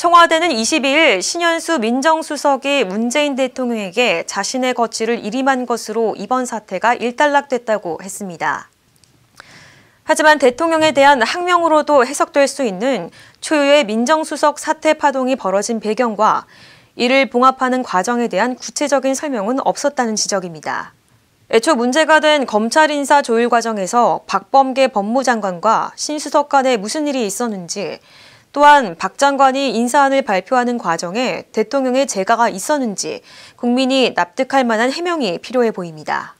청와대는 22일 신현수 민정수석이 문재인 대통령에게 자신의 거취를 일임한 것으로 이번 사태가 일단락됐다고 했습니다. 하지만 대통령에 대한 학명으로도 해석될 수 있는 초유의 민정수석 사태 파동이 벌어진 배경과 이를 봉합하는 과정에 대한 구체적인 설명은 없었다는 지적입니다. 애초 문제가 된 검찰 인사 조율 과정에서 박범계 법무장관과 신수석 간에 무슨 일이 있었는지 또한 박 장관이 인사안을 발표하는 과정에 대통령의 재가가 있었는지 국민이 납득할 만한 해명이 필요해 보입니다.